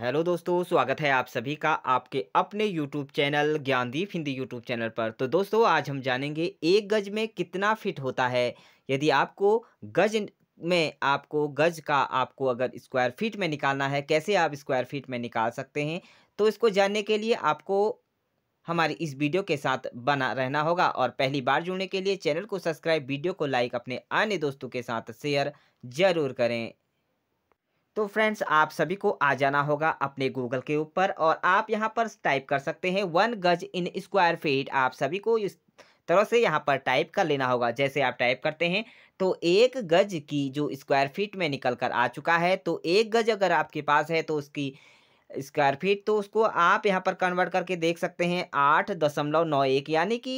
hello दोस्तों स्वागत है आप सभी का आपके अपने YouTube channel Gyandeep Hindi YouTube channel पर तो दोस्तों आज हम जानेंगे एक गज में कितना फिट होता है यदि आपको गज में आपको गज का आपको अगर स्क्वायर फीट में निकालना है कैसे आप स्क्वायर फीट में निकाल सकते हैं तो इसको जानने के लिए आपको हमारी इस वीडियो के साथ बना रहना होगा और पहली बार जुड़ने के लिए चैनल को सब्सक्राइब वीडियो को लाइक अपने अन्य दोस्तों के साथ शेयर जरूर करें तो फ्रेंड्स आप सभी को आ जाना होगा अपने गूगल के ऊपर और आप यहाँ पर टाइप कर सकते हैं वन गज इन स्क्वायर फीट आप सभी को इस तरह से यहाँ पर टाइप कर लेना होगा जैसे आप टाइप करते हैं तो एक गज की जो स्क्वायर फीट में निकल कर आ चुका है तो एक गज अगर आपके पास है तो उसकी स्क्वायर फीट तो उसको आप यहाँ पर कन्वर्ट करके देख सकते हैं आठ दशमलव नौ एक यानी कि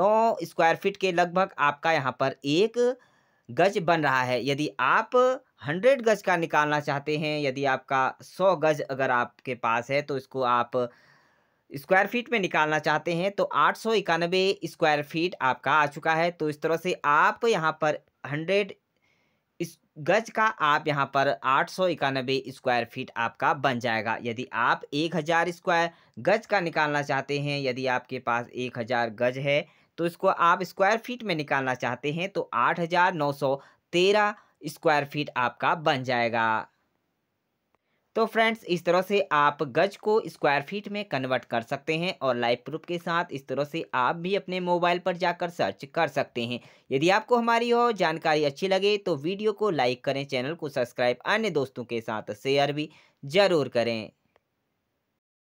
नौ स्क्वायर फीट के लगभग आपका यहाँ पर एक गज बन रहा है यदि आप हंड्रेड गज का निकालना चाहते हैं यदि आपका सौ गज अगर आपके पास है तो इसको आप स्क्वायर फीट में निकालना चाहते हैं तो आठ सौ इक्यानबे स्क्वायर फीट आपका आ चुका है तो इस तरह से आप यहाँ पर हंड्रेड इस गज का आप यहाँ पर आठ सौ इक्यानबे स्क्वायर फीट आपका बन जाएगा यदि आप एक हज़ार स्क्वायर गज का निकालना चाहते हैं यदि आपके पास एक हज़ार गज है तो इसको आप स्क्वायर फीट में निकालना चाहते हैं तो आठ हज़ार नौ सौ तेरह स्क्वायर फीट आपका बन जाएगा तो फ्रेंड्स इस तरह से आप गज को स्क्वायर फीट में कन्वर्ट कर सकते हैं और लाइव प्रूफ के साथ इस तरह से आप भी अपने मोबाइल पर जाकर सर्च कर सकते हैं यदि आपको हमारी हो जानकारी अच्छी लगे तो वीडियो को लाइक करें चैनल को सब्सक्राइब अन्य दोस्तों के साथ शेयर भी जरूर करें